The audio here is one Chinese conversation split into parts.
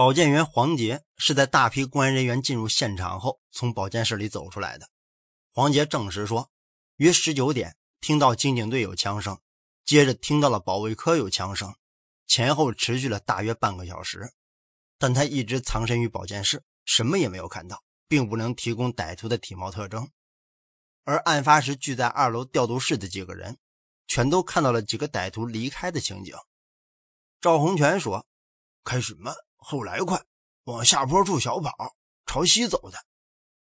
保健员黄杰是在大批公安人员进入现场后从保健室里走出来的。黄杰证实说，约十九点听到刑警队有枪声，接着听到了保卫科有枪声，前后持续了大约半个小时。但他一直藏身于保健室，什么也没有看到，并不能提供歹徒的体貌特征。而案发时聚在二楼调度室的几个人，全都看到了几个歹徒离开的情景。赵洪全说：“开始吗？”后来快往下坡处小跑，朝西走的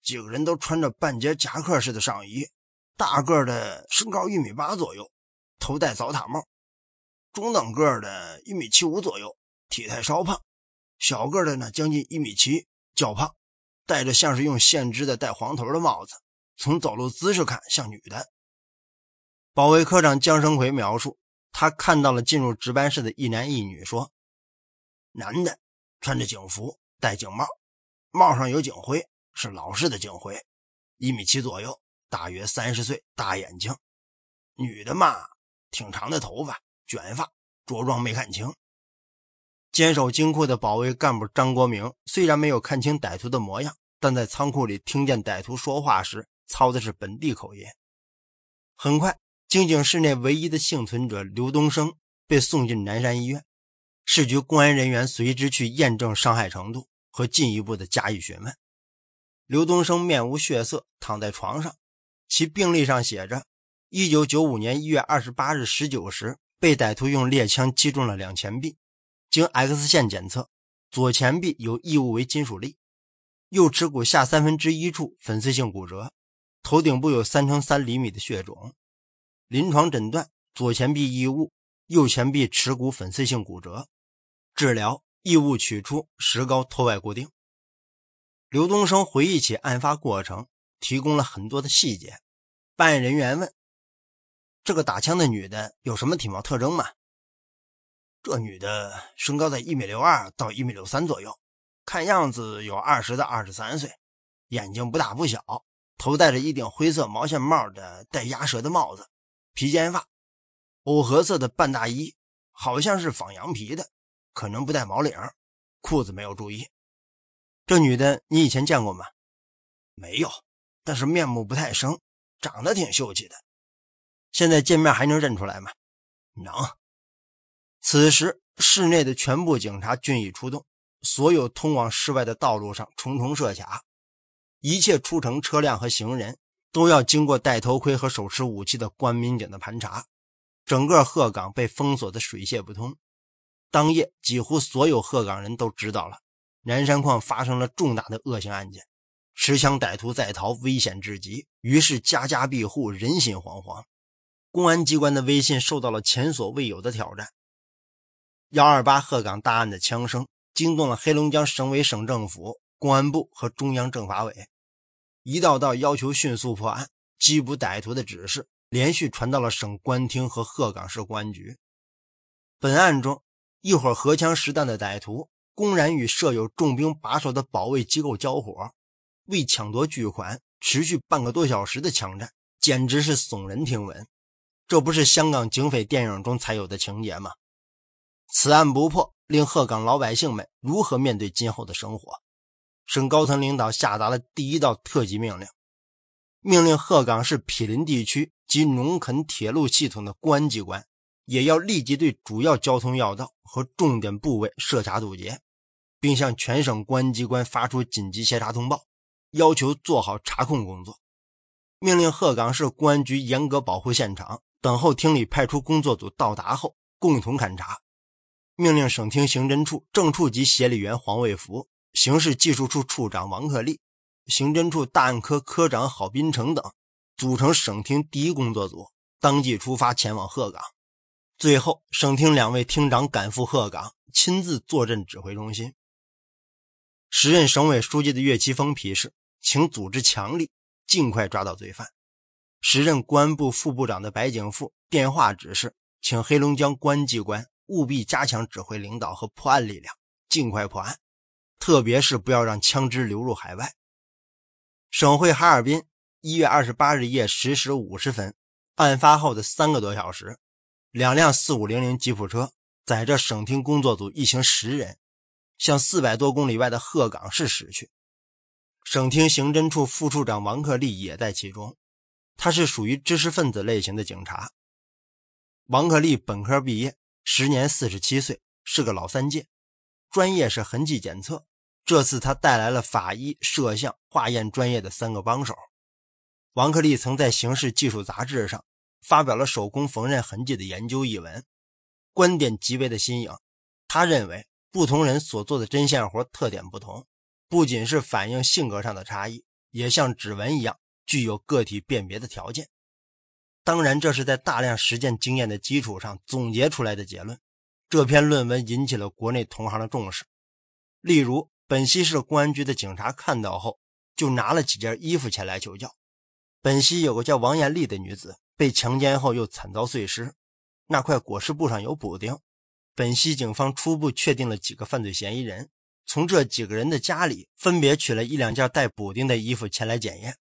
几个人都穿着半截夹克似的上衣，大个的身高一米八左右，头戴扫塔帽；中等个的，一米七五左右，体态稍胖；小个的呢，将近一米七，较胖，戴着像是用线织的带黄头的帽子，从走路姿势看像女的。保卫科长姜生奎描述，他看到了进入值班室的一男一女，说：“男的。”穿着警服，戴警帽，帽上有警徽，是老式的警徽，一米七左右，大约三十岁，大眼睛，女的嘛，挺长的头发，卷发，着装没看清。坚守金库的保卫干部张国明虽然没有看清歹徒的模样，但在仓库里听见歹徒说话时，操的是本地口音。很快，金井市内唯一的幸存者刘东升被送进南山医院。市局公安人员随之去验证伤害程度和进一步的加以询问。刘东升面无血色躺在床上，其病历上写着：一九九五年一月二十八日十九时，被歹徒用猎枪击中了两前臂，经 X 线检测，左前臂有异物为金属粒，右尺骨下三分之一处粉碎性骨折，头顶部有三乘三厘米的血肿。临床诊断：左前臂异物，右前臂尺骨粉碎性骨折。治疗异物取出，石膏托外固定。刘东升回忆起案发过程，提供了很多的细节。办案人员问：“这个打枪的女的有什么体貌特征吗？”“这女的身高在一米六二到一米六三左右，看样子有二十到二十三岁，眼睛不大不小，头戴着一顶灰色毛线帽的带鸭舌的帽子，披肩发，藕荷色的半大衣，好像是仿羊皮的。”可能不戴毛领，裤子没有注意。这女的你以前见过吗？没有，但是面目不太生，长得挺秀气的。现在见面还能认出来吗？能。此时，室内的全部警察均已出动，所有通往室外的道路上重重设卡，一切出城车辆和行人都要经过戴头盔和手持武器的关民警的盘查。整个鹤岗被封锁的水泄不通。当夜，几乎所有鹤岗人都知道了南山矿发生了重大的恶性案件，持枪歹徒在逃，危险至极。于是家家庇护，人心惶惶。公安机关的威信受到了前所未有的挑战。幺二八鹤岗大案的枪声惊动了黑龙江省委、省政府、公安部和中央政法委，一道道要求迅速破案、缉捕歹徒的指示连续传到了省公安厅和鹤岗市公安局。本案中。一伙荷枪实弹的歹徒公然与设有重兵把守的保卫机构交火，为抢夺巨款，持续半个多小时的枪战，简直是耸人听闻。这不是香港警匪电影中才有的情节吗？此案不破，令鹤岗老百姓们如何面对今后的生活？省高层领导下达了第一道特级命令，命令鹤岗市毗邻地区及农垦铁路系统的公安机关。也要立即对主要交通要道和重点部位设卡堵截，并向全省公安机关发出紧急协查通报，要求做好查控工作。命令鹤岗市公安局严格保护现场，等候厅里派出工作组到达后共同勘查。命令省厅刑侦处正处级协理员黄卫福、刑事技术处处长王克立、刑侦处档案科科长郝斌成等组成省厅第一工作组，当即出发前往鹤岗。最后，省厅两位厅长赶赴鹤岗，亲自坐镇指挥中心。时任省委书记的岳奇峰批示：“请组织强力，尽快抓到罪犯。”时任公安部副部长的白景富电话指示：“请黑龙江公安机关务必加强指挥领导和破案力量，尽快破案，特别是不要让枪支流入海外。”省会哈尔滨，一月二十八日夜十时五十分，案发后的三个多小时。两辆四五零零吉普车载着省厅工作组一行十人，向四百多公里外的鹤岗市驶去。省厅刑侦处副处长王克利也在其中。他是属于知识分子类型的警察。王克利本科毕业，时年四十七岁，是个老三届，专业是痕迹检测。这次他带来了法医、摄像、化验专业的三个帮手。王克利曾在《刑事技术》杂志上。发表了手工缝纫痕迹的研究一文，观点极为的新颖。他认为不同人所做的针线活特点不同，不仅是反映性格上的差异，也像指纹一样具有个体辨别的条件。当然，这是在大量实践经验的基础上总结出来的结论。这篇论文引起了国内同行的重视，例如本溪市公安局的警察看到后，就拿了几件衣服前来求教。本溪有个叫王艳丽的女子。被强奸后又惨遭碎尸，那块裹尸布上有补丁。本溪警方初步确定了几个犯罪嫌疑人，从这几个人的家里分别取了一两件带补丁的衣服前来检验。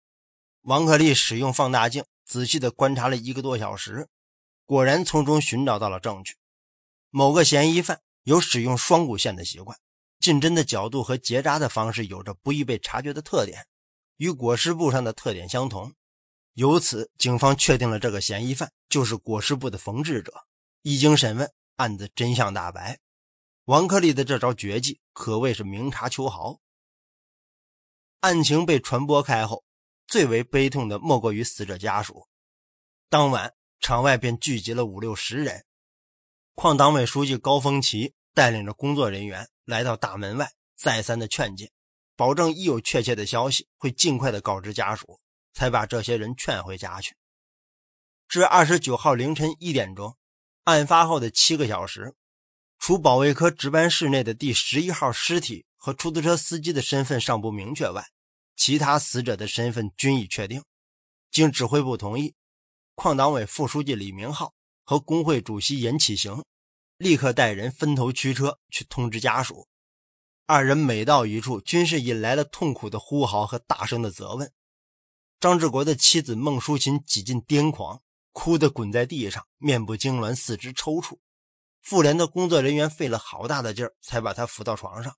王克利使用放大镜仔细地观察了一个多小时，果然从中寻找到了证据。某个嫌疑犯有使用双股线的习惯，进针的角度和结扎的方式有着不易被察觉的特点，与裹尸布上的特点相同。由此，警方确定了这个嫌疑犯就是裹尸布的缝制者。一经审问，案子真相大白。王克利的这招绝技可谓是明察秋毫。案情被传播开后，最为悲痛的莫过于死者家属。当晚，场外便聚集了五六十人。矿党委书记高峰奇带领着工作人员来到大门外，再三的劝诫，保证一有确切的消息会尽快的告知家属。才把这些人劝回家去。至二十九号凌晨一点钟，案发后的七个小时，除保卫科值班室内的第十一号尸体和出租车司机的身份尚不明确外，其他死者的身份均已确定。经指挥部同意，矿党委副书记李明浩和工会主席尹启行立刻带人分头驱车去通知家属。二人每到一处，均是引来了痛苦的呼嚎和大声的责问。张志国的妻子孟淑琴几近癫狂，哭得滚在地上，面部痉挛，四肢抽搐。妇联的工作人员费了好大的劲儿，才把她扶到床上。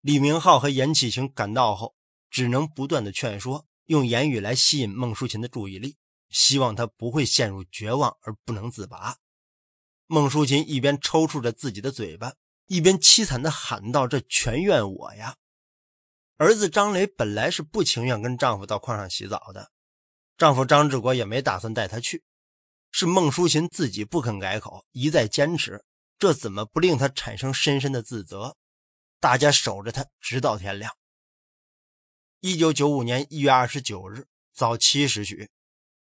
李明浩和严启雄赶到后，只能不断的劝说，用言语来吸引孟淑琴的注意力，希望她不会陷入绝望而不能自拔。孟淑琴一边抽搐着自己的嘴巴，一边凄惨的喊道：“这全怨我呀！”儿子张磊本来是不情愿跟丈夫到矿上洗澡的，丈夫张志国也没打算带他去，是孟淑琴自己不肯改口，一再坚持，这怎么不令她产生深深的自责？大家守着他，直到天亮。一九九五年一月二十九日早七时许，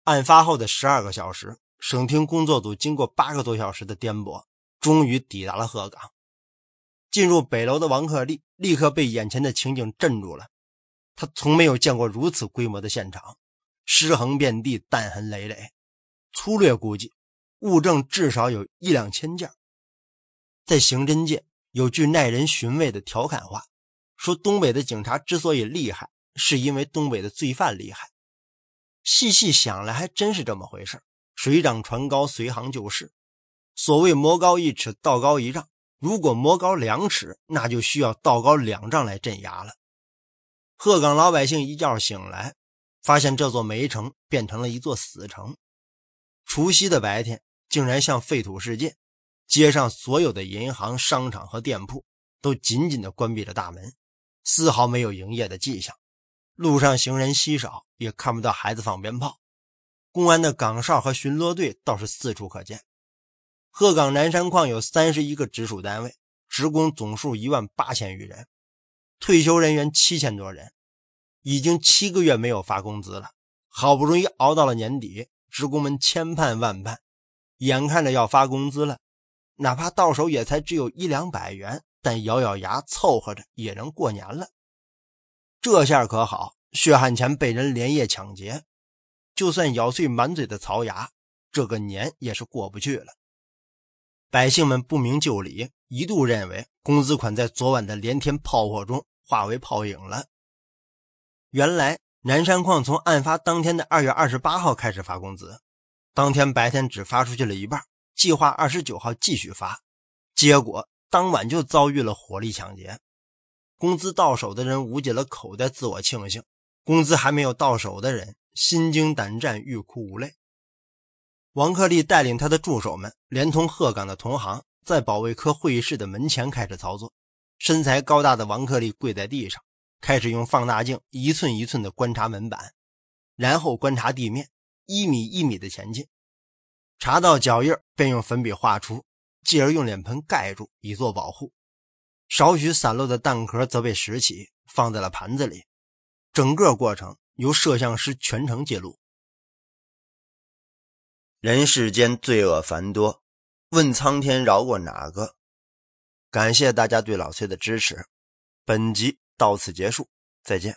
案发后的十二个小时，省厅工作组经过八个多小时的颠簸，终于抵达了鹤岗。进入北楼的王克立立刻被眼前的情景镇住了，他从没有见过如此规模的现场，尸横遍地，弹痕累累，粗略估计，物证至少有一两千件。在刑侦界有句耐人寻味的调侃话，说东北的警察之所以厉害，是因为东北的罪犯厉害。细细想来，还真是这么回事，水涨船高，随行就市。所谓“魔高一尺，道高一丈”。如果魔高两尺，那就需要道高两丈来镇压了。鹤岗老百姓一觉醒来，发现这座煤城变成了一座死城。除夕的白天，竟然像废土世界，街上所有的银行、商场和店铺都紧紧地关闭着大门，丝毫没有营业的迹象。路上行人稀少，也看不到孩子放鞭炮。公安的岗哨和巡逻队倒是四处可见。鹤岗南山矿有三十一个直属单位，职工总数一万八千余人，退休人员七千多人，已经七个月没有发工资了。好不容易熬到了年底，职工们千盼万盼，眼看着要发工资了，哪怕到手也才只有一两百元，但咬咬牙凑合着也能过年了。这下可好，血汗钱被人连夜抢劫，就算咬碎满嘴的槽牙，这个年也是过不去了。百姓们不明就里，一度认为工资款在昨晚的连天炮火中化为泡影了。原来南山矿从案发当天的二月二十八号开始发工资，当天白天只发出去了一半，计划二十九号继续发，结果当晚就遭遇了火力抢劫。工资到手的人捂紧了口袋，自我庆幸；工资还没有到手的人心惊胆战，欲哭无泪。王克利带领他的助手们，连同鹤岗的同行，在保卫科会议室的门前开始操作。身材高大的王克利跪在地上，开始用放大镜一寸一寸地观察门板，然后观察地面一米一米地前进，查到脚印便用粉笔画出，继而用脸盆盖住以作保护。少许散落的蛋壳则被拾起放在了盘子里。整个过程由摄像师全程记录。人世间罪恶繁多，问苍天饶过哪个？感谢大家对老崔的支持，本集到此结束，再见。